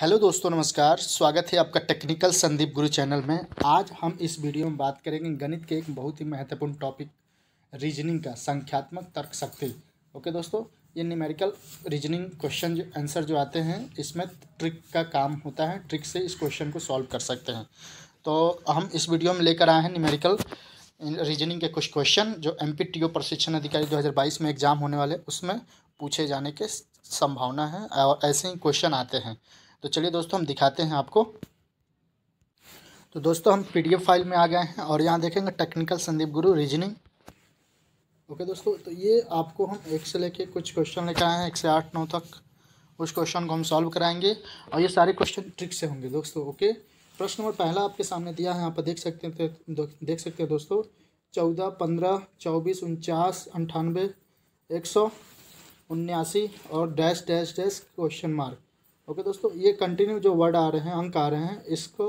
hello दोस्तों नमस्कार स्वागत है आपका टेक्निकल संदीप गुरु चैनल में आज हम इस वीडियो में बात करेंगे गणित के एक बहुत ही महत्वपूर्ण टॉपिक रीजनिंग का संख्यात्मक तर्क शक्ति ओके दोस्तों ये न्यूमेरिकल रीजनिंग क्वेश्चन जो आंसर जो आते हैं इसमें ट्रिक का काम होता है ट्रिक से इस क्वेश्चन को सॉल्व कर सकते हैं तो हम इस वीडियो में लेकर आए हैं न्यूमेरिकल रीजनिंग के कुछ क्वेश्चन जो एम प्रशिक्षण अधिकारी दो में एग्जाम होने वाले उसमें पूछे जाने के संभावना है और ऐसे ही क्वेश्चन आते हैं तो चलिए दोस्तों हम दिखाते हैं आपको तो दोस्तों हम पीडीएफ फाइल में आ गए हैं और यहाँ देखेंगे टेक्निकल संदीप गुरु रीजनिंग ओके दोस्तों तो ये आपको हम एक से लेके कुछ क्वेश्चन लेकर आए हैं एक से आठ नौ तक उस क्वेश्चन को हम सॉल्व कराएंगे और ये सारे क्वेश्चन ट्रिक से होंगे दोस्तों ओके प्रश्न नंबर पहला आपके सामने दिया है यहाँ पर देख सकते हैं देख सकते हैं दोस्तों चौदह पंद्रह चौबीस उनचास अंठानवे एक सौ उन्यासी और dash dash dash question mark okay दोस्तों ये कंटिन्यू जो वर्ड आ रहे हैं अंक आ रहे हैं इसको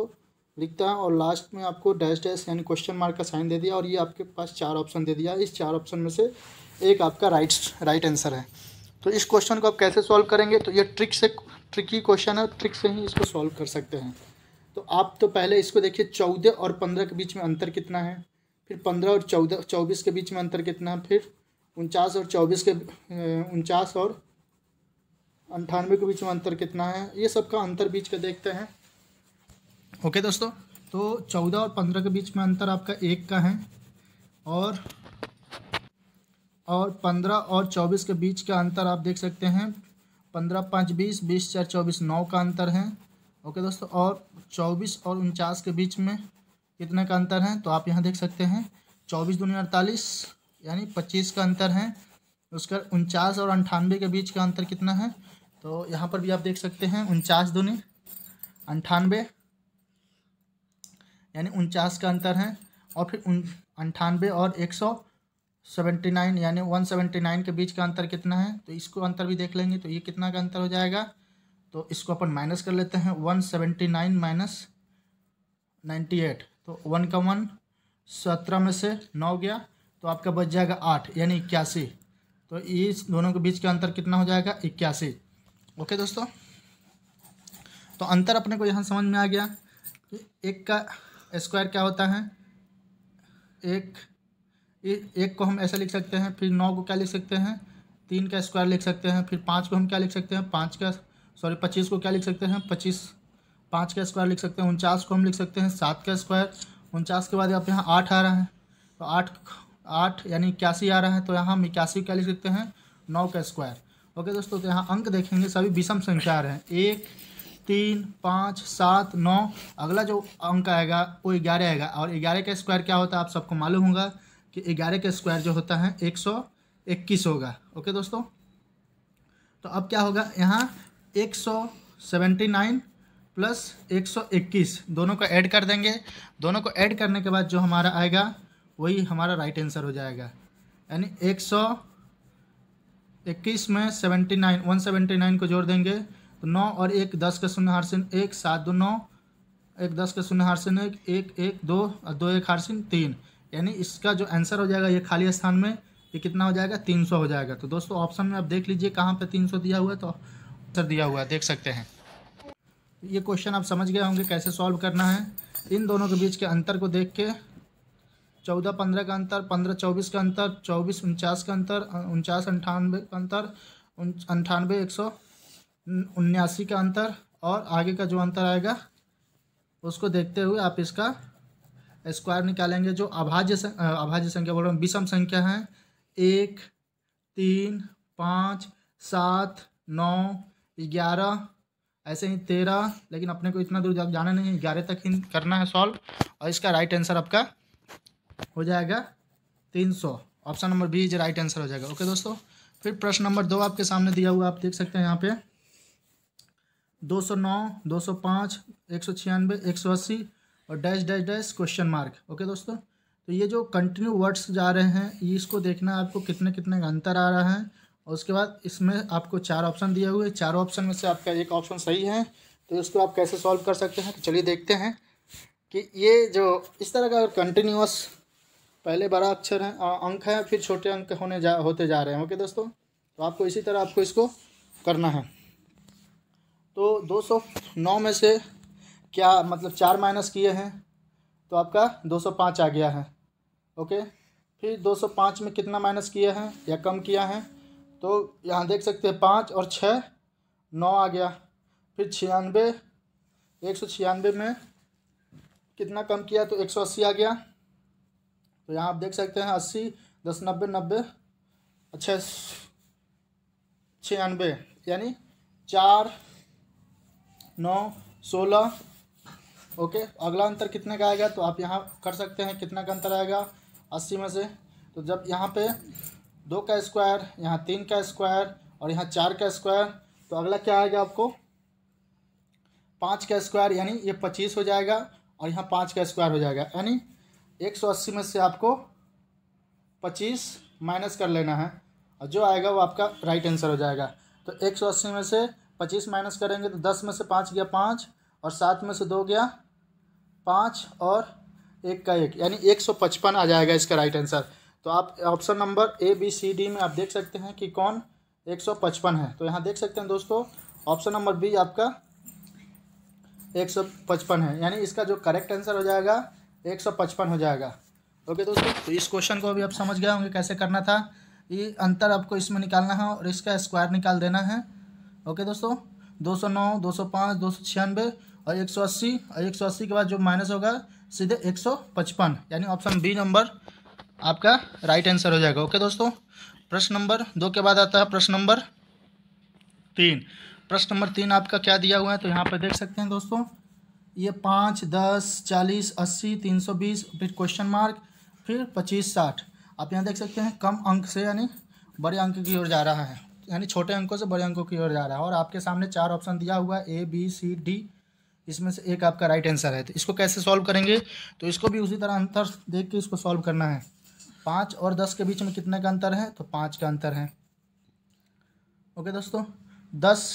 लिखता है और लास्ट में आपको डैश डैश यानी क्वेश्चन मार्क का साइन दे दिया और ये आपके पास चार ऑप्शन दे दिया इस चार ऑप्शन में से एक आपका राइट राइट आंसर है तो इस क्वेश्चन को आप कैसे सॉल्व करेंगे तो ये ट्रिक से ट्रिकी क्वेश्चन है ट्रिक से ही इसको सॉल्व कर सकते हैं तो आप तो पहले इसको देखिए चौदह और पंद्रह के बीच में अंतर कितना है फिर पंद्रह और चौदह चौबीस के बीच में अंतर कितना है फिर उनचास और चौबीस के उनचास और अंठानवे के बीच में अंतर कितना है ये सब का अंतर बीच का देखते हैं ओके दोस्तों तो चौदह और पंद्रह के बीच में अंतर आपका एक का है और और पंद्रह और चौबीस के बीच का अंतर आप देख सकते हैं पंद्रह पाँच बीस बीस चार चौबीस नौ का अंतर है ओके दोस्तों और चौबीस और उनचास के बीच में कितने का अंतर है तो आप यहाँ देख सकते हैं चौबीस दूनी अड़तालीस यानी पच्चीस का अंतर है उसका उनचास और अंठानवे के बीच का अंतर कितना है तो यहाँ पर भी आप देख सकते हैं उनचास दुनी अंठानवे यानी उनचास का अंतर है और फिर उन अंठानवे और एक सौ सेवेंटी नाइन यानी वन सेवेंटी नाइन के बीच का अंतर कितना है तो इसको अंतर भी देख लेंगे तो ये कितना का अंतर हो जाएगा तो इसको अपन माइनस कर लेते हैं one seventy nine minus ninety eight तो वन का वन सत्रह में से नौ गया तो आपका बच जाएगा आठ यानी इक्यासी तो इस दोनों के बीच का अंतर कितना हो जाएगा इक्यासी ओके दोस्तों तो अंतर अपने को यहाँ समझ में आ गया कि एक का स्क्वायर क्या होता है एक एक को हम ऐसा लिख सकते हैं फिर नौ को क्या लिख सकते हैं तीन का स्क्वायर लिख सकते हैं फिर पाँच को हम क्या लिख सकते हैं पाँच का सॉरी पच्चीस को क्या लिख सकते हैं पच्चीस पाँच का स्क्वायर लिख सकते हैं उनचास को हम लिख सकते हैं सात का स्क्वायर उनचास के बाद आप यहाँ आठ आ रहा है तो आठ आठ यानी इक्यासी आ रहा है तो यहाँ हम इक्यासी क्या लिख सकते हैं नौ का स्क्वायर ओके दोस्तों तो यहाँ अंक देखेंगे सभी विषम संख्या हैं एक तीन पाँच सात नौ अगला जो अंक आएगा वो ग्यारह आएगा और ग्यारह का स्क्वायर क्या होता है आप सबको मालूम होगा कि ग्यारह का स्क्वायर जो होता है एक सौ इक्कीस होगा ओके दोस्तों तो अब क्या होगा यहाँ एक सौ सेवेंटी नाइन प्लस एक सौ इक्कीस दोनों को ऐड कर देंगे दोनों को ऐड करने के बाद जो हमारा आएगा वही हमारा राइट आंसर हो जाएगा यानी एक सौ इक्कीस में seventy nine one seventy nine को जोड़ देंगे तो नौ और एक दस का शून्य हारसिन एक सात दो नौ एक दस का शून्य हारसिन एक एक एक दो और दो एक हारसिन तीन यानी इसका जो आंसर हो जाएगा ये खाली स्थान में ये कितना हो जाएगा तीन सौ हो जाएगा तो दोस्तों ऑप्शन में आप देख लीजिए कहाँ पर तीन सौ दिया हुआ है तो आंसर दिया हुआ है देख सकते हैं ये क्वेश्चन आप समझ गए होंगे कैसे सॉल्व करना है इन दोनों के बीच के अंतर को देख के चौदह पंद्रह का अंतर पंद्रह चौबीस का अंतर चौबीस उनचास का अंतर उनचास अंठानवे का अंतर अंठानवे एक सौ उन्यासी का अंतर और आगे का जो अंतर आएगा उसको देखते हुए आप इसका स्क्वायर निकालेंगे जो अभाज्य अभाज्य संख्या बोल रहे हैं विषम संख्या है एक तीन पाँच सात नौ ग्यारह ऐसे ही तेरह लेकिन अपने को इतना दूर जाना नहीं है ग्यारह तक ही करना है सॉल्व और इसका राइट आंसर आपका हो जाएगा तीन सौ option number B is right answer हो जाएगा ओके दोस्तों फिर प्रश्न नंबर दो आपके सामने दिया हुआ आप देख सकते हैं यहाँ पे दो सौ नौ दो सौ पाँच एक सौ छियानवे एक सौ अस्सी और dash dash dash question mark okay दोस्तों तो ये जो कंटिन्यू वर्ड्स जा रहे हैं इसको देखना आपको कितने कितने का अंतर आ रहा है और उसके बाद इसमें आपको चार ऑप्शन दिए हुए चारों ऑप्शन में से आपका एक ऑप्शन सही है तो इसको आप कैसे सॉल्व कर सकते हैं तो चलिए देखते हैं कि ये जो इस तरह का अगर कंटिन्यूस पहले बड़ा अक्षर है अंक है फिर छोटे अंक होने जा होते जा रहे हैं ओके दोस्तों तो आपको इसी तरह आपको इसको करना है तो 209 में से क्या मतलब चार माइनस किए हैं तो आपका 205 आ गया है ओके फिर 205 में कितना माइनस किया है या कम किया है तो यहाँ देख सकते हैं पाँच और छः नौ आ गया फिर छियानवे एक सौ छियानवे में कितना कम किया तो एक सौ अस्सी आ गया तो यहाँ आप देख सकते हैं अस्सी दस नब्बे नब्बे छः छियानबे यानी चार नौ सोलह ओके अगला अंतर कितने का आएगा तो आप यहाँ कर सकते हैं कितना का अंतर आएगा अस्सी में से तो जब यहाँ पे दो का स्क्वायर यहाँ तीन का स्क्वायर और यहाँ चार का स्क्वायर तो अगला क्या आएगा आपको पाँच का स्क्वायर यानी ये पच्चीस हो जाएगा और यहाँ पाँच का स्क्वायर हो जाएगा यानी एक सौ अस्सी में से आपको पच्चीस माइनस कर लेना है और जो आएगा वो आपका राइट आंसर हो जाएगा तो एक सौ अस्सी में से पच्चीस माइनस करेंगे तो दस में से पाँच गया पाँच और सात में से दो गया पाँच और एक का एक यानी एक सौ पचपन आ जाएगा इसका राइट आंसर तो आप option number A B C D में आप देख सकते हैं कि कौन एक सौ पचपन है तो यहाँ देख सकते हैं दोस्तों ऑप्शन नंबर बी आपका एक सौ पचपन है यानी इसका जो करेक्ट आंसर हो जाएगा एक सौ पचपन हो जाएगा ओके दोस्तों तो इस क्वेश्चन को अभी आप समझ गए होंगे कैसे करना था ये अंतर आपको इसमें निकालना है और इसका स्क्वायर निकाल देना है ओके दोस्तों दो सौ नौ दो सौ पाँच दो सौ छियानवे और एक सौ अस्सी और एक सौ अस्सी के बाद जो माइनस होगा सीधे एक सौ पचपन यानी ऑप्शन बी नंबर आपका राइट आंसर हो जाएगा ओके दोस्तों प्रश्न नंबर दो के बाद आता है प्रश्न नंबर तीन प्रश्न नंबर तीन आपका क्या दिया हुआ है तो यहाँ पर देख सकते हैं दोस्तों ये पाँच दस चालीस अस्सी तीन सौ बीस फिर क्वेश्चन मार्क फिर पच्चीस साठ आप यहाँ देख सकते हैं कम अंक से यानी बड़े अंक की ओर जा रहा है यानी छोटे अंकों से बड़े अंकों की ओर जा रहा है और आपके सामने चार ऑप्शन दिया हुआ है ए बी सी डी इसमें से एक आपका राइट आंसर है तो इसको कैसे सॉल्व करेंगे तो इसको भी उसी तरह अंतर देख के इसको सॉल्व करना है पाँच और दस के बीच में कितने का अंतर है तो पाँच का अंतर है ओके दोस्तों दस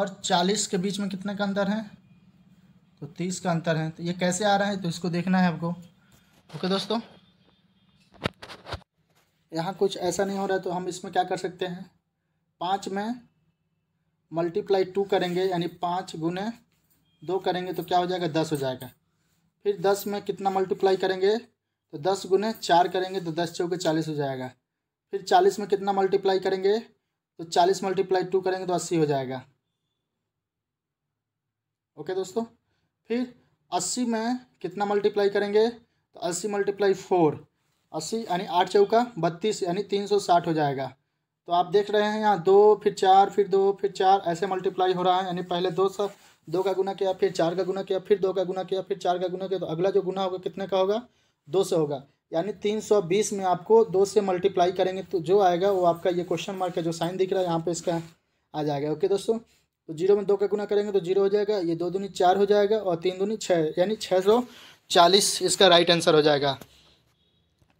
और चालीस के बीच में कितने का अंतर है तो तीस का अंतर है तो ये कैसे आ रहा है तो इसको देखना है आपको ओके दोस्तों यहाँ कुछ ऐसा नहीं हो रहा तो हम इसमें क्या कर सकते हैं पाँच में मल्टीप्लाई टू करेंगे यानी पाँच गुने दो करेंगे तो क्या हो जाएगा दस हो जाएगा फिर दस में कितना मल्टीप्लाई करेंगे तो दस गुने चार करेंगे तो दस चौके चालीस हो जाएगा फिर चालीस में कितना मल्टीप्लाई करेंगे तो चालीस मल्टीप्लाई टू करेंगे तो अस्सी हो जाएगा ओके दोस्तों फिर अस्सी में कितना मल्टीप्लाई करेंगे तो अस्सी मल्टीप्लाई फोर अस्सी यानी आठ चौका बत्तीस यानी तीन सौ साठ हो जाएगा तो आप देख रहे हैं यहाँ दो फिर चार फिर दो फिर चार ऐसे मल्टीप्लाई हो रहा है यानी पहले दो सौ दो का गुना किया फिर चार का गुना किया फिर दो का गुना किया फिर चार का गुना किया तो अगला जो गुना होगा कितने का होगा दो सौ होगा यानी तीन सौ बीस में आपको दो से मल्टीप्लाई करेंगे तो जो आएगा वो आपका ये क्वेश्चन मार्क का जो साइन दिख रहा है यहाँ पे इसका आ जाएगा ओके दोस्तों तो जीरो में दो का गुना करेंगे तो जीरो हो जाएगा ये दो दूनी चार हो जाएगा और तीन दूनी छः यानी छः सौ चालीस इसका राइट आंसर हो जाएगा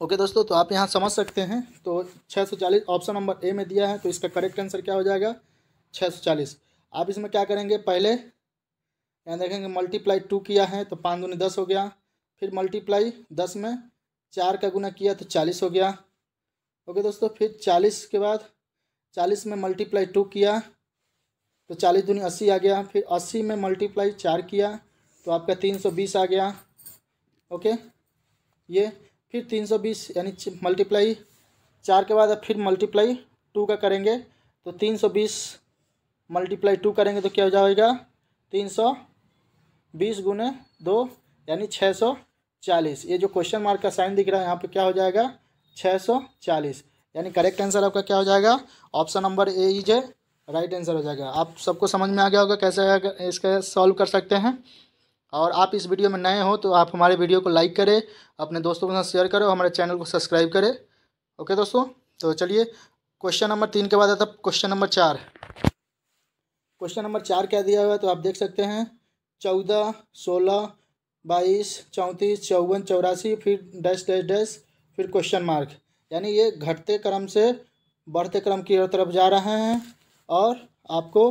ओके दोस्तों तो आप यहाँ समझ सकते हैं तो छः सौ चालीस ऑप्शन नंबर ए में दिया है तो इसका करेक्ट आंसर क्या हो जाएगा छः सौ चालीस आप इसमें क्या करेंगे पहले यहाँ देखेंगे मल्टीप्लाई टू किया है तो पाँच दूनी दस हो गया फिर मल्टीप्लाई दस में चार का गुना किया तो चालीस हो गया ओके दोस्तों फिर चालीस के बाद चालीस में मल्टीप्लाई टू किया तो चालीस दूनी अस्सी आ गया फिर अस्सी में मल्टीप्लाई चार किया तो आपका तीन सौ बीस आ गया ओके ये फिर तीन सौ बीस यानी मल्टीप्लाई चार के बाद अब फिर मल्टीप्लाई टू का करेंगे तो तीन सौ बीस मल्टीप्लाई टू करेंगे तो क्या हो जाएगा तीन सौ बीस गुने दो यानी छः सौ चालीस ये जो क्वेश्चन मार्क का साइन दिख रहा है यहाँ पे क्या हो जाएगा छः सौ चालीस यानी करेक्ट आंसर आपका क्या हो जाएगा ऑप्शन नंबर ए इज है राइट आंसर हो जाएगा आप सबको समझ में आ गया होगा कैसे इसका सॉल्व कर सकते हैं और आप इस वीडियो में नए हो तो आप हमारे वीडियो को लाइक करें अपने दोस्तों के साथ शेयर करें और हमारे चैनल को सब्सक्राइब करें ओके दोस्तों तो चलिए क्वेश्चन नंबर तीन के बाद आता क्वेश्चन नंबर चार क्वेश्चन नंबर चार क्या दिया हुआ है तो आप देख सकते हैं चौदह सोलह बाईस चौंतीस चौवन चौरासी फिर डैश डैश डैश फिर क्वेश्चन मार्क यानी ये घटते क्रम से बढ़ते क्रम की तरफ जा रहे हैं और आपको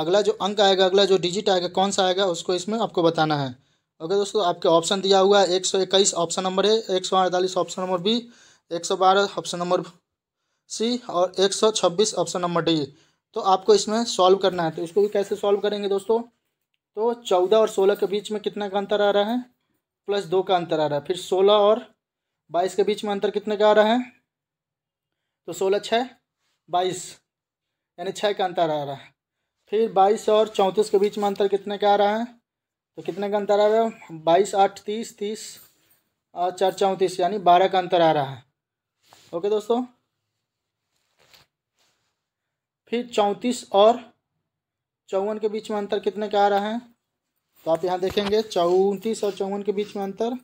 अगला जो अंक आएगा अगला जो डिजिट आएगा कौन सा आएगा उसको इसमें आपको बताना है ओके दोस्तों आपके ऑप्शन दिया हुआ है एक सौ इक्कीस ऑप्शन नंबर ए एक सौ अड़तालीस ऑप्शन नंबर बी एक सौ बारह ऑप्शन नंबर सी और एक सौ छब्बीस ऑप्शन नंबर डी तो आपको इसमें सॉल्व करना है तो इसको भी कैसे सॉल्व करेंगे दोस्तों तो चौदह और सोलह के बीच में कितना का अंतर आ रहा है प्लस दो का अंतर आ रहा है फिर सोलह और बाईस के बीच में अंतर कितने का आ रहा है तो सोलह छः बाईस यानी छः का अंतर आ रहा है फिर बाईस और चौंतीस के बीच में अंतर कितने का आ रहा है तो कितने का अंतर आ रहा है बाईस आठ तीस तीस और चार चौंतीस यानी बारह का अंतर आ रहा है ओके दोस्तों फिर चौंतीस और चौवन के बीच में अंतर कितने का आ रहा है तो आप यहाँ देखेंगे चौंतीस और चौवन के बीच में अंतर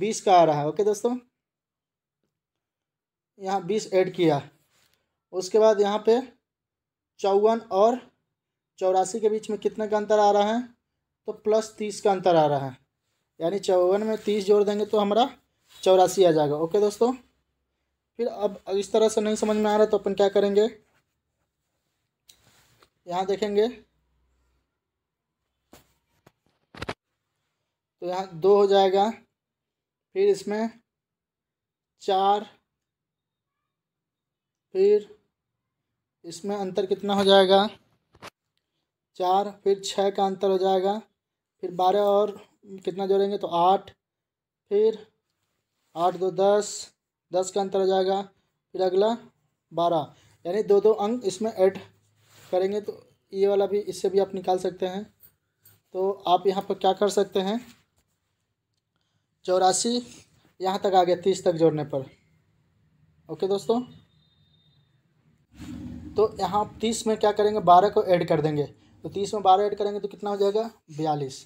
बीस का आ रहा है ओके दोस्तों यहाँ बीस ऐड किया उसके बाद यहाँ पे चौवन और चौरासी के बीच में कितने का अंतर आ रहा है तो प्लस तीस का अंतर आ रहा है यानी चौवन में तीस जोड़ देंगे तो हमारा चौरासी आ जाएगा ओके दोस्तों फिर अब इस तरह से नहीं समझ में आ रहा तो अपन क्या करेंगे यहाँ देखेंगे तो यहाँ दो हो जाएगा फिर इसमें चार फिर इसमें अंतर कितना हो जाएगा चार फिर छः का अंतर हो जाएगा फिर बारह और कितना जोड़ेंगे तो आठ फिर आठ दो दस दस का अंतर हो जाएगा फिर अगला बारह यानी दो दो अंक इसमें ऐड करेंगे तो ये वाला भी इससे भी आप निकाल सकते हैं तो आप यहाँ पर क्या कर सकते हैं चौरासी यहाँ तक आ गया तीस तक जोड़ने पर ओके दोस्तों तो यहाँ तीस में क्या करेंगे बारह को ऐड कर देंगे तो तीस में बारह ऐड करेंगे तो कितना हो जाएगा बयालीस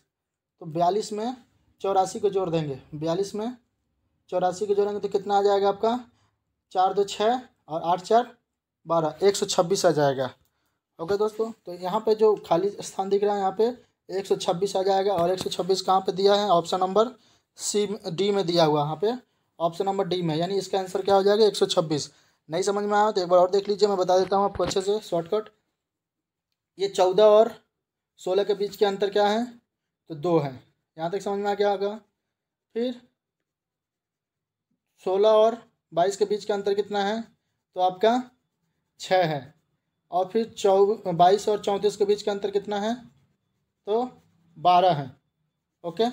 तो बयालीस में चौरासी को जोड़ देंगे बयालीस में चौरासी को जोड़ेंगे तो कितना आ जाएगा आपका चार दो छः और आठ चार बारह एक सौ छब्बीस आ जाएगा ओके दोस्तों तो यहाँ पे जो खाली स्थान दिख रहा है यहाँ पे एक सौ छब्बीस आ जाएगा और एक सौ छब्बीस कहाँ पर दिया है ऑप्शन नंबर सी डी में दिया हुआ यहाँ पे ऑप्शन नंबर डी में यानी इसका आंसर क्या हो जाएगा एक सौ छब्बीस नहीं समझ में आया तो एक बार और देख लीजिए मैं बता देता हूँ आपको अच्छे से शॉर्टकट ये चौदह और सोलह के बीच के अंतर क्या है तो दो है यहाँ तक समझ में आ गया होगा फिर सोलह और बाईस के बीच का अंतर कितना है तो आपका छः है और फिर चौ बाईस और चौंतीस के बीच का अंतर कितना है तो बारह है ओके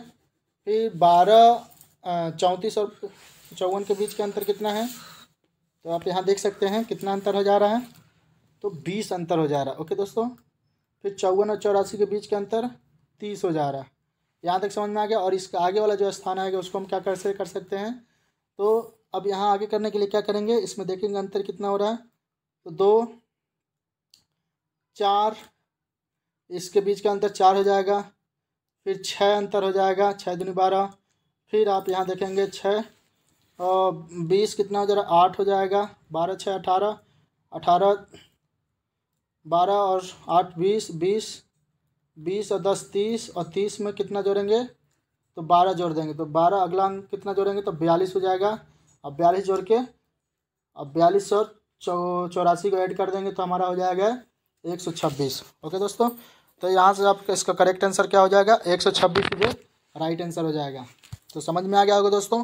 फिर बारह चौंतीस और चौवन के बीच का अंतर कितना है तो आप यहाँ देख सकते हैं कितना अंतर हो जा रहा है तो बीस अंतर हो जा रहा है ओके दोस्तों फिर चौवन और चौरासी के बीच के अंतर तीस हो जा रहा है यहाँ तक समझ में आ गया और इसका आगे वाला जो स्थान आएगा उसको हम क्या कर से कर सकते हैं तो अब यहाँ आगे करने के लिए क्या करेंगे इसमें देखेंगे अंतर कितना हो रहा है तो दो चार इसके बीच का अंतर चार हो जाएगा फिर छः अंतर हो जाएगा छः दूनी बारह फिर आप यहाँ देखेंगे छः बीस कितना हो जाएगा आठ हो जाएगा बारह छः अठारह अठारह बारह और आठ बीस बीस बीस और दस तीस और तीस में कितना जोड़ेंगे तो बारह जोड़ देंगे तो बारह अगला अंक कितना जोड़ेंगे तो बयालीस हो जाएगा अब बयालीस जोड़ के अब बयालीस और चौ चौरासी को ऐड कर देंगे तो हमारा हो जाएगा एक सौ छब्बीस ओके दोस्तों तो यहाँ से आपका इसका करेक्ट आंसर क्या हो जाएगा एक सौ छब्बीस राइट आंसर हो जाएगा तो समझ में आ गया होगा दोस्तों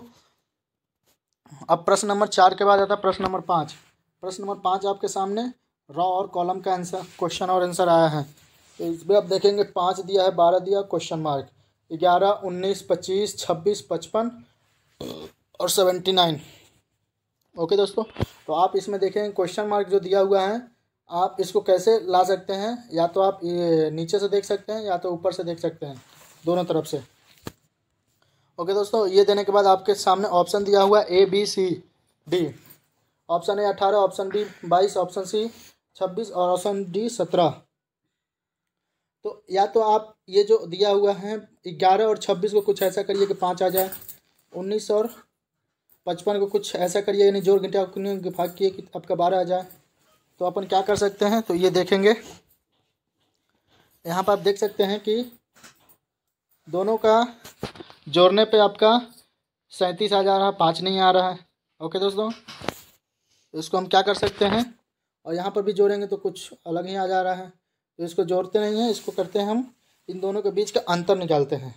अब प्रश्न नंबर चार के बाद आता है प्रश्न नंबर पाँच प्रश्न नंबर पाँच आपके सामने रॉ और कॉलम का आंसर क्वेश्चन और आंसर आया है तो इसमें आप देखेंगे पाँच दिया है बारह दिया क्वेश्चन मार्क ग्यारह उन्नीस पच्चीस छब्बीस पचपन और सेवेंटी नाइन ओके दोस्तों तो आप इसमें देखेंगे क्वेश्चन मार्क जो दिया हुआ है आप इसको कैसे ला सकते हैं या तो आप नीचे से देख सकते हैं या तो ऊपर से देख सकते हैं दोनों तरफ से ओके दोस्तों ये देने के बाद आपके सामने ऑप्शन दिया हुआ है A B C D option A अठारह ऑप्शन बी बाईस ऑप्शन सी छब्बीस और ऑप्शन डी सत्रह तो या तो आप ये जो दिया हुआ है ग्यारह और छब्बीस को कुछ ऐसा करिए कि पाँच आ जाए उन्नीस और पचपन को कुछ ऐसा करिए यानी जोर घंटे भाग किए कि आपका बारह आ जाए तो अपन क्या कर सकते हैं तो ये देखेंगे यहाँ पर आप देख सकते हैं कि दोनों का जोड़ने पे आपका सैंतीस आ जा रहा है पाँच नहीं आ रहा है ओके दोस्तों तो इसको हम क्या कर सकते हैं और यहाँ पर भी जोड़ेंगे तो कुछ अलग ही आ जा रहा है तो इसको जोड़ते नहीं हैं इसको करते हैं हम इन दोनों के बीच का अंतर निकालते हैं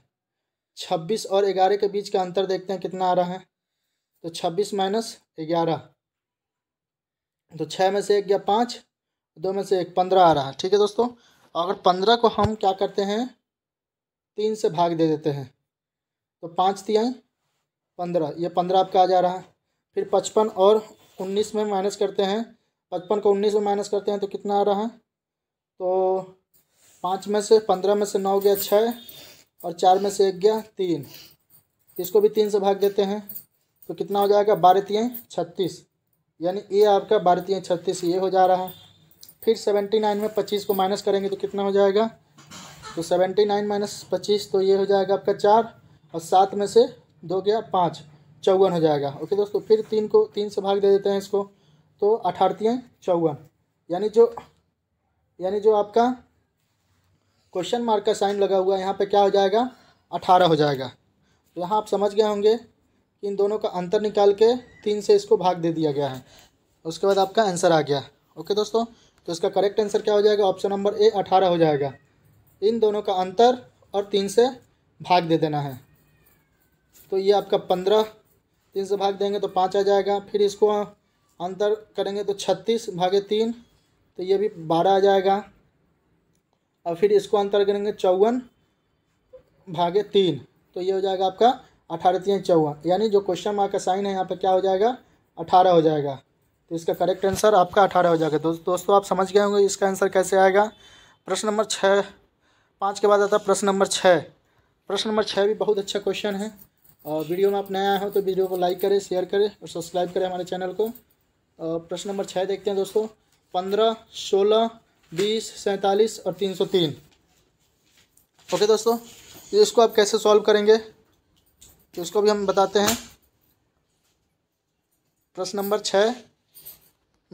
छब्बीस और ग्यारह के बीच का अंतर देखते हैं कितना आ रहा है तो छब्बीस माइनस ग्यारह तो छः में से एक या पाँच दो में से एक पंद्रह आ रहा है ठीक है दोस्तों अगर पंद्रह को हम क्या करते हैं तीन से भाग दे देते हैं तो पाँच तिहाई पंद्रह ये पंद्रह आपका आ जा रहा है फिर पचपन और उन्नीस में माइनस करते हैं पचपन को उन्नीस में माइनस करते हैं तो कितना आ रहा है तो पाँच में से पंद्रह में से नौ गया छः और चार में से एक गया तीन इसको भी तीन से भाग देते हैं तो कितना हो जाएगा बारह तीन छत्तीस यानी ये आपका बारह तीन छत्तीस ये हो जा रहा है फिर सेवेंटी नाइन में पच्चीस को माइनस करेंगे तो कितना हो जाएगा तो सेवेंटी नाइन माइनस पच्चीस तो ये हो जाएगा आपका चार और सात में से दो गया पाँच चौवन हो जाएगा ओके दोस्तों फिर तीन को तीन से भाग दे देते हैं इसको तो अठारतियाँ चौवन यानी जो यानी जो आपका क्वेश्चन मार्क का साइन लगा हुआ है यहाँ पे क्या हो जाएगा अठारह हो जाएगा तो यहाँ आप समझ गए होंगे कि इन दोनों का अंतर निकाल के तीन से इसको भाग दे दिया गया है उसके बाद आपका आंसर आ गया ओके दोस्तों तो इसका करेक्ट आंसर क्या हो जाएगा ऑप्शन नंबर ए अठारह हो जाएगा इन दोनों का अंतर और तीन से भाग दे देना है तो ये आपका पंद्रह तीन से भाग देंगे तो पाँच आ जाएगा फिर इसको अंतर करेंगे तो छत्तीस भागे तीन तो ये भी बारह आ जाएगा और फिर इसको अंतर करेंगे चौवन भागे तीन तो ये हो जाएगा आपका अठारह तीन चौवन यानी जो क्वेश्चन मार्क का साइन है यहाँ पर क्या हो जाएगा अठारह हो जाएगा तो इसका करेक्ट आंसर आपका अठारह हो जाएगा दोस्तों आप समझ गए होंगे इसका आंसर कैसे आएगा प्रश्न नंबर छः पाँच के बाद आता है प्रश्न नंबर छः प्रश्न नंबर छः भी बहुत अच्छा क्वेश्चन है और वीडियो में आप नया आए हो तो वीडियो को लाइक करें शेयर करें और सब्सक्राइब करें हमारे चैनल को और प्रश्न नंबर छः देखते हैं दोस्तों पंद्रह सोलह बीस सैंतालीस और तीन सौ तीन ओके दोस्तों इसको आप कैसे सॉल्व करेंगे तो इसको भी हम बताते हैं प्रश्न नंबर छः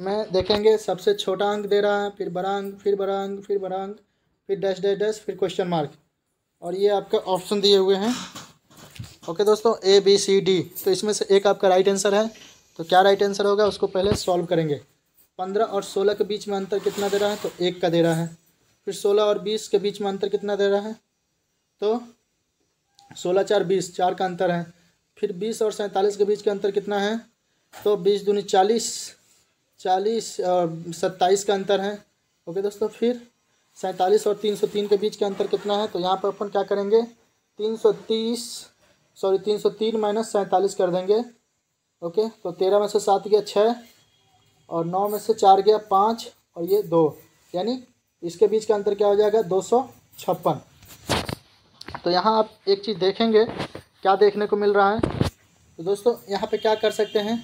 में देखेंगे सबसे छोटा अंक दे रहा है फिर बड़ा अंक फिर बड़ा अंक फिर बड़ा अंक फिर डैश डैश डैश फिर क्वेश्चन मार्क और ये आपके ऑप्शन दिए हुए हैं ओके दोस्तों ए बी सी डी तो इसमें से एक आपका राइट आंसर है तो क्या राइट आंसर होगा उसको पहले सॉल्व करेंगे पंद्रह और सोलह के बीच में अंतर कितना दे रहा है तो एक का दे रहा है फिर सोलह और बीस के बीच में अंतर कितना दे रहा है तो सोलह चार बीस चार का अंतर है फिर बीस और सैंतालीस के बीच का अंतर कितना है तो बीस दूनी चालीस चालीस और सत्ताईस का अंतर है ओके दोस्तों फिर सैंतालीस और तीन सौ तीन के बीच के अंतर कितना है तो यहाँ पर अपन क्या करेंगे तीन सौ तीस सॉरी तीन सौ तीन माइनस सैंतालीस कर देंगे ओके तो तेरह में से सात गया छः और नौ में से चार गया पाँच और ये दो यानी इसके बीच का अंतर क्या हो जाएगा दो सौ छप्पन तो यहाँ आप एक चीज़ देखेंगे क्या देखने को मिल रहा है तो दोस्तों यहाँ पे क्या कर सकते हैं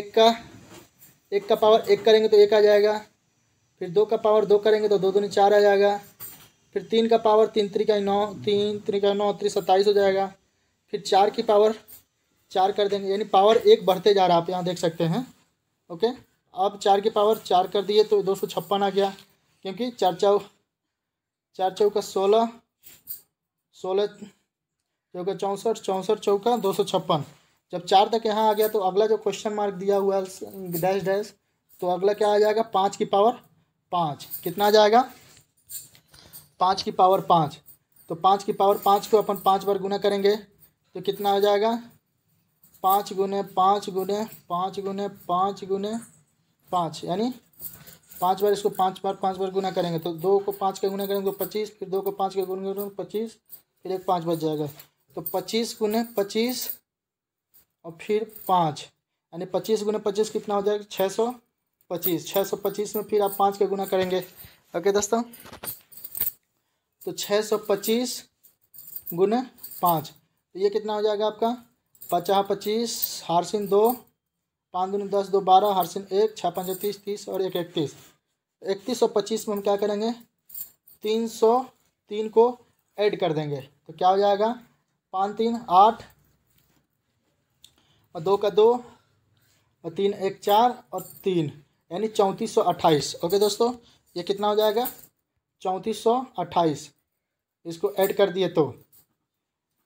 एक का एक का पावर एक करेंगे तो एक आ जाएगा फिर दो का पावर दो करेंगे तो दो नहीं चार आ जाएगा फिर तीन का पावर तीन त्रिकाई नौ तीन त्रिकाई नौ त्रिक सत्ताईस हो जाएगा फिर चार की पावर चार कर देंगे यानी पावर एक बढ़ते जा रहा है आप यहाँ देख सकते हैं ओके अब चार की पावर चार कर दिए तो दो सौ छप्पन आ गया क्योंकि चार चौ चार चौ का सोलह सोलह चौका चौंसठ चौंसठ चौका दो सौ छप्पन जब चार तक यहाँ आ गया तो अगला जो क्वेश्चन मार्क दिया हुआ है डैश डैश तो अगला क्या आ जाएगा पाँच की पावर पाँच कितना आ जाएगा पाँच की पावर पाँच तो पाँच की पावर पाँच को अपन पाँच बार गुना करेंगे तो कितना हो जाएगा पाँच गुने पाँच गुने पाँच गुने पाँच गुने पाँच यानी पाँच बार इसको पाँच बार पाँच बार गुना करेंगे तो दो को पाँच का गुना करेंगे तो पच्चीस फिर दो को पाँच का गुना करेंगे तो पच्चीस फिर एक पाँच बज जाएगा तो पच्चीस गुने पच्चीस और फिर पाँच यानी पच्चीस गुने पच्चीस कितना हो जाएगा छः सौ पच्चीस छः सौ पच्चीस में फिर आप पाँच का गुना करेंगे ओके दोस्तों तो छः सौ पच्चीस गुना पाँच तो ये कितना हो जाएगा आपका पचास पच्चीस हारसिन दो पाँच दून दस दो बारह हारसिन एक छः पाँच तीस तीस और एक इकतीस इकतीस सौ पच्चीस में हम क्या करेंगे तीन सौ तीन को ऐड कर देंगे तो क्या हो जाएगा पाँच तीन आठ और दो का दो और तीन एक चार और तीन यानी चौंतीस सौ अट्ठाईस ओके दोस्तों ये कितना हो जाएगा चौंतीस सौ अट्ठाईस इसको ऐड कर दिए तो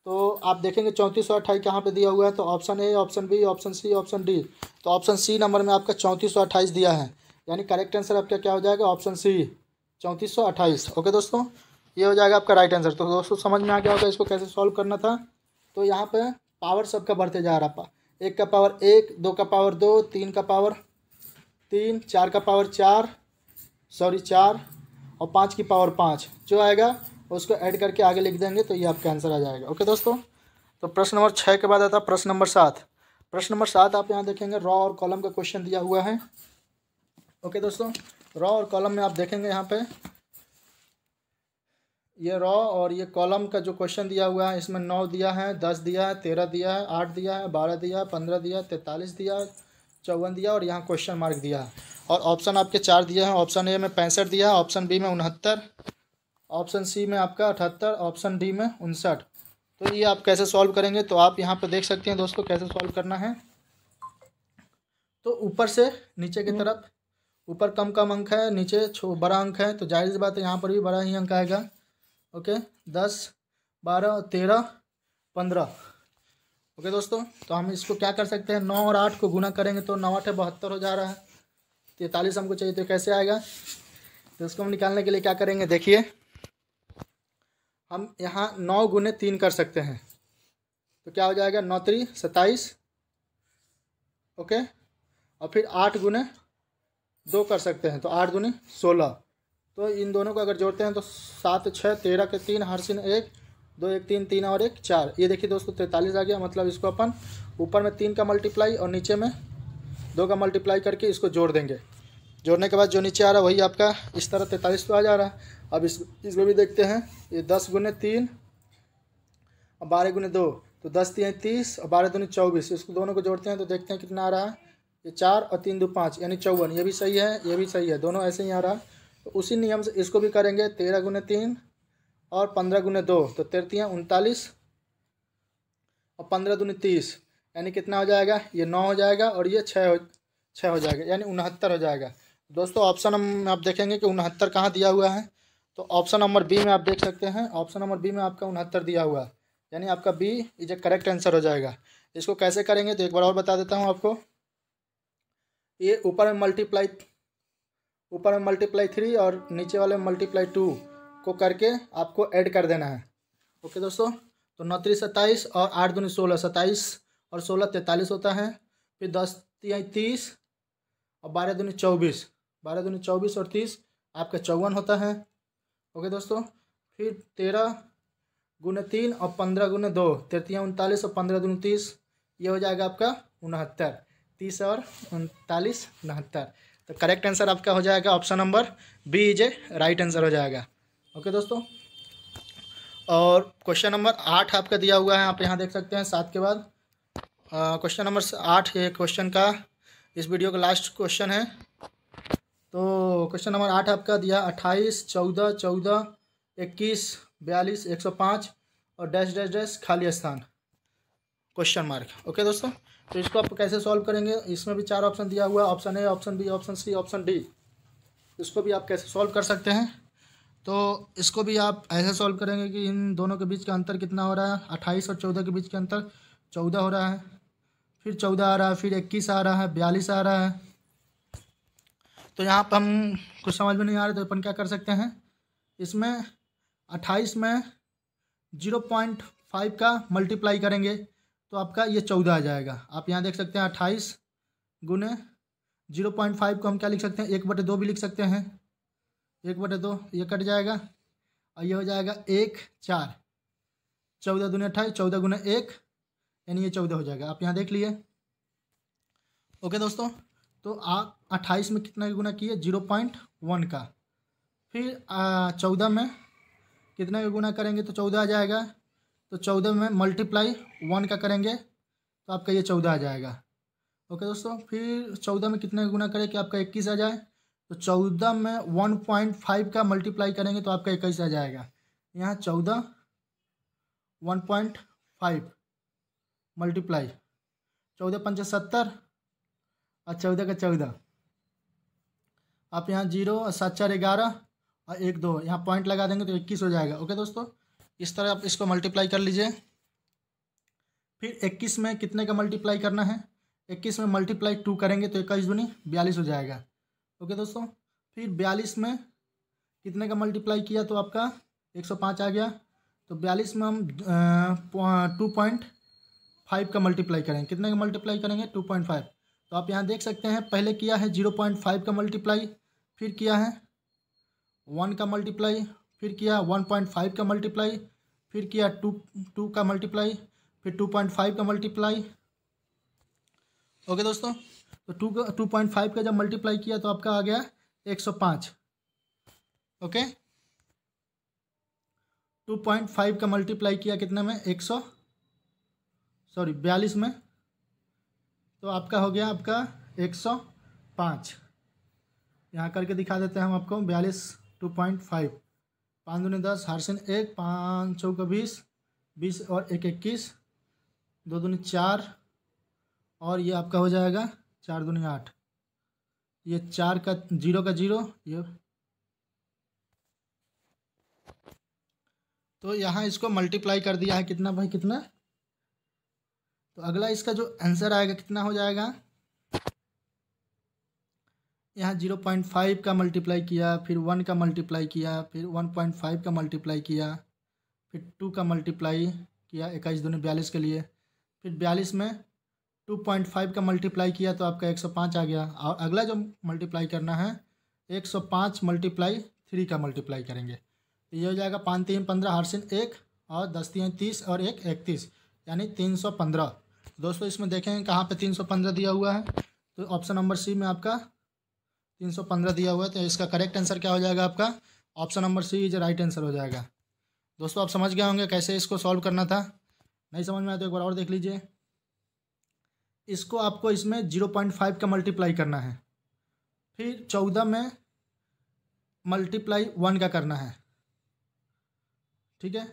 तो आप देखेंगे चौंतीस सौ अट्ठाईस कहाँ पर दिया हुआ है तो option A option B option C option D तो ऑप्शन सी नंबर में आपका चौंतीस सौ अट्ठाईस दिया है यानी करेक्ट आंसर आपका क्या हो जाएगा ऑप्शन सी चौंतीस सौ अट्ठाईस ओके दोस्तों ये हो जाएगा आपका राइट आंसर तो दोस्तों समझ में आ गया होगा इसको कैसे सॉल्व करना था तो यहाँ पर पावर सबका बढ़ते जा रहा एक का पावर एक दो का पावर दो तीन का पावर तीन चार का पावर चार सॉरी चार और पाँच की पावर पाँच जो आएगा उसको ऐड करके आगे लिख देंगे तो ये आपका आंसर आ जाएगा ओके दोस्तों तो प्रश्न नंबर छः के बाद आता है प्रश्न नंबर सात प्रश्न नंबर सात आप यहाँ देखेंगे रॉ और कॉलम का क्वेश्चन दिया हुआ है ओके दोस्तों रॉ और कॉलम में आप देखेंगे यहाँ पे ये रॉ और ये कॉलम का जो क्वेश्चन दिया हुआ है इसमें नौ दिया है दस दिया है तेरह दिया है आठ दिया है बारह दिया है पंद्रह दिया है तैंतालीस दिया है चौवन दिया और यहाँ क्वेश्चन मार्क दिया है और ऑप्शन आपके चार दिए हैं ऑप्शन ए में पैंसठ दिया है ऑप्शन बी में उनहत्तर ऑप्शन सी में आपका अठहत्तर ऑप्शन डी में उनसठ तो ये आप कैसे सॉल्व करेंगे तो आप यहाँ पर देख सकते हैं दोस्तों कैसे सॉल्व करना है तो ऊपर से नीचे की तरफ ऊपर कम कम अंक है नीचे छो बड़ा अंक है तो जाहिर सी बात है यहाँ पर भी बड़ा ही अंक आएगा ओके दस बारह तेरह पंद्रह ओके दोस्तों तो हम इसको क्या कर सकते हैं नौ और आठ को गुना करेंगे तो नौ आठ बहत्तर हो जा रहा है तैंतालीस हमको चाहिए तो कैसे आएगा तो इसको हम निकालने के लिए क्या करेंगे देखिए हम यहाँ नौ गुने तीन कर सकते हैं तो क्या हो जाएगा नौ त्री सत्ताईस ओके और फिर आठ गुने दो कर सकते हैं तो आठ गुने सोलह तो इन दोनों को अगर जोड़ते हैं तो सात छः तेरह के तीन हर सिन एक दो एक तीन तीन और एक चार ये देखिए दोस्तों तैंतालीस आ गया मतलब इसको अपन ऊपर में तीन का मल्टीप्लाई और नीचे में दो का मल्टीप्लाई करके इसको जोड़ देंगे जोड़ने के बाद जो नीचे आ रहा है वही आपका इस तरह तैंतालीस तो आ जा रहा है अब इस इसको भी देखते हैं ये दस गुने तीन और बारह गुने दो तो दस तीन तीस और बारह दूनी चौबीस इसको दोनों को जोड़ते हैं तो देखते हैं कितना आ रहा है ये चार और तीन दो पाँच यानी चौवन ये भी सही है ये भी सही है दोनों ऐसे ही आ रहा है तो उसी नियम से इसको भी करेंगे तेरह गुने तीन और पंद्रह गुने दो तो तेरतियाँ उनतालीस और पंद्रह दुनी तीस यानी कितना हो जाएगा ये नौ हो जाएगा और ये छः हो छः हो जाएगा यानी उनहत्तर हो जाएगा दोस्तों ऑप्शन हम आप देखेंगे कि उनहत्तर कहाँ दिया हुआ है तो ऑप्शन नंबर बी में आप देख सकते हैं ऑप्शन नंबर बी में आपका उनहत्तर दिया हुआ है यानी आपका B is a correct answer हो जाएगा इसको कैसे करेंगे तो एक बार और बता देता हूँ आपको ये ऊपर में मल्टीप्लाई ऊपर में मल्टीप्लाई थ्री और नीचे वाले में मल्टीप्लाई टू को करके आपको ऐड कर देना है ओके दोस्तों तो नौ त्री सत्ताईस और आठ दूनी सोलह सत्ताईस और सोलह तैंतालीस होता है फिर दस तीस और बारह दूनी चौबीस बारह दूनी चौबीस और तीस आपका चौवन होता है ओके दोस्तों फिर तेरह गुने तीन और पंद्रह गुने दो तृतीय उनतालीस और पंद्रह दूनी तीस ये हो जाएगा आपका उनहत्तर तीस और उनतालीस उनहत्तर तो करेक्ट आंसर आपका हो जाएगा option number B is a right answer हो जाएगा ओके दोस्तों और क्वेश्चन नंबर आठ आपका दिया हुआ है आप यहाँ देख सकते हैं सात के बाद क्वेश्चन नंबर आठ ये क्वेश्चन का इस वीडियो का लास्ट क्वेश्चन है तो क्वेश्चन नंबर आठ आपका दिया अट्ठाईस चौदह चौदह इक्कीस बयालीस एक सौ पाँच और डैश डैश डैश खाली स्थान क्वेश्चन मार्क ओके दोस्तों तो इसको आप कैसे सॉल्व करेंगे इसमें भी चार ऑप्शन दिया हुआ है option A option B option C option D इसको भी आप कैसे सॉल्व कर सकते हैं तो इसको भी आप ऐसे सॉल्व करेंगे कि इन दोनों के बीच का अंतर कितना हो रहा है अट्ठाईस और चौदह के बीच का अंतर चौदह हो रहा है फिर चौदह आ रहा है फिर इक्कीस आ रहा है बयालीस आ रहा है तो यहाँ पर हम कुछ समझ में नहीं आ रहे तो अपन क्या कर सकते हैं इसमें अट्ठाईस में जीरो पॉइंट फाइव का मल्टीप्लाई करेंगे तो आपका ये चौदह आ जाएगा आप यहाँ देख सकते हैं अट्ठाईस गुने जीरो पॉइंट फाइव को हम क्या लिख सकते हैं एक बटे दो भी लिख सकते हैं एक बटे दो ये कट जाएगा और ये हो जाएगा एक चार चौदह दुनिया अट्ठाईस चौदह गुना एक यानी ये चौदह हो जाएगा आप यहाँ देख लिए ओके दोस्तों तो आप अट्ठाईस में कितना गुना किए जीरो पॉइंट वन का फिर चौदह में कितना का गुना करेंगे तो चौदह आ जाएगा तो चौदह में मल्टीप्लाई वन का करेंगे तो आपका ये चौदह आ जाएगा ओके दोस्तों फिर चौदह में कितना गुना करें कि आपका इक्कीस आ जाए तो चौदह में वन पॉइंट फाइव का मल्टीप्लाई करेंगे तो आपका इक्कीस आ जाएगा यहाँ चौदह वन पॉइंट फाइव मल्टीप्लाई चौदह पंच सत्तर और चौदह का चौदह आप यहाँ जीरो और सात चार ग्यारह और एक दो यहाँ पॉइंट लगा देंगे तो इक्कीस हो जाएगा ओके दोस्तों इस तरह आप इसको मल्टीप्लाई कर लीजिए फिर इक्कीस में कितने का मल्टीप्लाई करना है इक्कीस में मल्टीप्लाई टू करेंगे तो इक्कीस बनी बयालीस हो जाएगा ओके दोस्तों फिर बयालीस में कितने का मल्टीप्लाई किया तो आपका एक सौ पाँच आ गया तो बयालीस में हम टू पॉइंट फाइव का मल्टीप्लाई करेंगे कितने का मल्टीप्लाई करेंगे टू पॉइंट फाइव तो आप यहाँ देख सकते हैं पहले किया है जीरो पॉइंट फाइव का मल्टीप्लाई फिर किया है वन का मल्टीप्लाई फिर किया वन पॉइंट फाइव का मल्टीप्लाई फिर किया टू टू का मल्टीप्लाई फिर टू पॉइंट फाइव का मल्टीप्लाई ओके दोस्तों तो टू टू पॉइंट फाइव का जब मल्टीप्लाई किया तो आपका आ गया एक सौ पाँच ओके टू पॉइंट फाइव का मल्टीप्लाई किया कितने में एक सौ सॉरी बयालीस में तो आपका हो गया आपका एक सौ पाँच यहाँ करके दिखा देते हैं हम आपको बयालीस टू पॉइंट फाइव पाँच दूनी दस हरसिन एक पाँच का बीस बीस और एक इक्कीस दो दूनी चार और ये आपका हो जाएगा चार दूनी आठ ये चार का जीरो का जीरो ये तो यहाँ इसको मल्टीप्लाई कर दिया है कितना भाई कितना तो अगला इसका जो आंसर आएगा कितना हो जाएगा यहाँ जीरो पॉइंट फाइव का मल्टीप्लाई किया फिर वन का मल्टीप्लाई किया फिर वन पॉइंट फाइव का मल्टीप्लाई किया फिर टू का मल्टीप्लाई किया इक्कीस दोनों बयालीस के लिए फिर बयालीस में टू पॉइंट फाइव का मल्टीप्लाई किया तो आपका एक सौ पाँच आ गया और अगला जो मल्टीप्लाई करना है एक सौ पाँच मल्टीप्लाई थ्री का मल्टीप्लाई करेंगे तो ये हो जाएगा पाँच तीन पंद्रह हर हरसिन एक और दस तीन तीस और एक इकतीस यानी तीन सौ पंद्रह दोस्तों इसमें देखें कहाँ पे तीन सौ पंद्रह दिया हुआ है तो ऑप्शन नंबर सी में आपका तीन सौ पंद्रह दिया हुआ है तो इसका करेक्ट आंसर क्या हो जाएगा आपका option number C is right answer हो जाएगा दोस्तों आप समझ गए होंगे कैसे इसको सॉल्व करना था नहीं समझ में आया तो एक बार और देख लीजिए इसको आपको इसमें जीरो पॉइंट फाइव का मल्टीप्लाई करना है फिर चौदह में मल्टीप्लाई वन का करना है ठीक है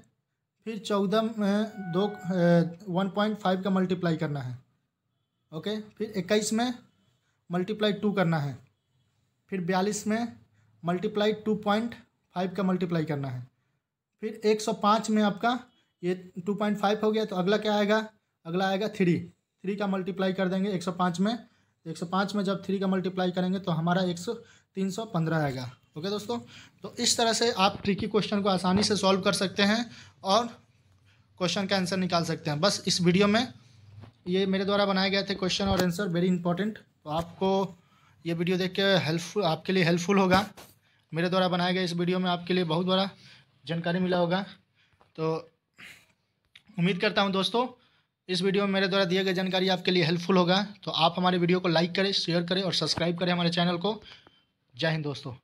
फिर चौदह में दो वन पॉइंट फाइव का मल्टीप्लाई करना है ओके फिर इक्कीस में मल्टीप्लाई टू करना है फिर बयालीस में मल्टीप्लाई टू पॉइंट फाइव का मल्टीप्लाई करना है फिर एक सौ पाँच में आपका ये टू पॉइंट फाइव हो गया तो अगला क्या आएगा अगला आएगा थ्री थ्री का मल्टीप्लाई कर देंगे एक सौ पाँच में एक सौ पाँच में जब थ्री का मल्टीप्लाई करेंगे तो हमारा एक सौ तीन सौ पंद्रह आएगा ओके दोस्तों तो इस तरह से आप ट्रिकी क्वेश्चन को आसानी से सॉल्व कर सकते हैं और क्वेश्चन का आंसर निकाल सकते हैं बस इस वीडियो में ये मेरे द्वारा बनाए गए थे क्वेश्चन और आंसर वेरी इंपॉर्टेंट तो आपको ये वीडियो देख के हेल्पफुल आपके लिए हेल्पफुल होगा मेरे द्वारा बनाए गए इस वीडियो में आपके लिए बहुत बड़ा जानकारी मिला होगा तो उम्मीद करता हूँ दोस्तों इस वीडियो में मेरे द्वारा दिए गए जानकारी आपके लिए हेल्पफुल होगा तो आप हमारे वीडियो को लाइक करें शेयर करें और सब्सक्राइब करें हमारे चैनल को जय हिंद दोस्तों